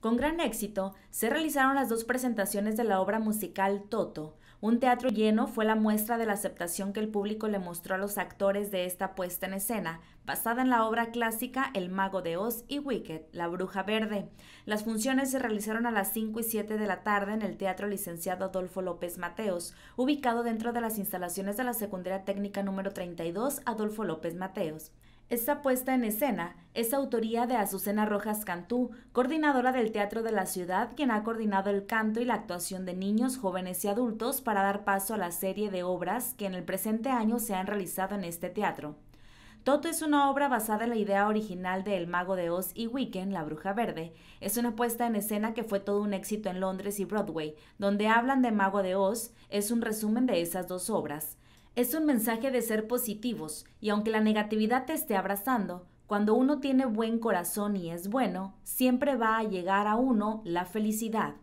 Con gran éxito, se realizaron las dos presentaciones de la obra musical Toto. Un teatro lleno fue la muestra de la aceptación que el público le mostró a los actores de esta puesta en escena, basada en la obra clásica El Mago de Oz y Wicked, La Bruja Verde. Las funciones se realizaron a las 5 y 7 de la tarde en el Teatro Licenciado Adolfo López Mateos, ubicado dentro de las instalaciones de la Secundaria Técnica número 32 Adolfo López Mateos. Esta puesta en escena es autoría de Azucena Rojas Cantú, coordinadora del Teatro de la Ciudad, quien ha coordinado el canto y la actuación de niños, jóvenes y adultos para dar paso a la serie de obras que en el presente año se han realizado en este teatro. Toto es una obra basada en la idea original de El Mago de Oz y Weekend, La Bruja Verde. Es una puesta en escena que fue todo un éxito en Londres y Broadway, donde hablan de Mago de Oz, es un resumen de esas dos obras. Es un mensaje de ser positivos y aunque la negatividad te esté abrazando, cuando uno tiene buen corazón y es bueno, siempre va a llegar a uno la felicidad.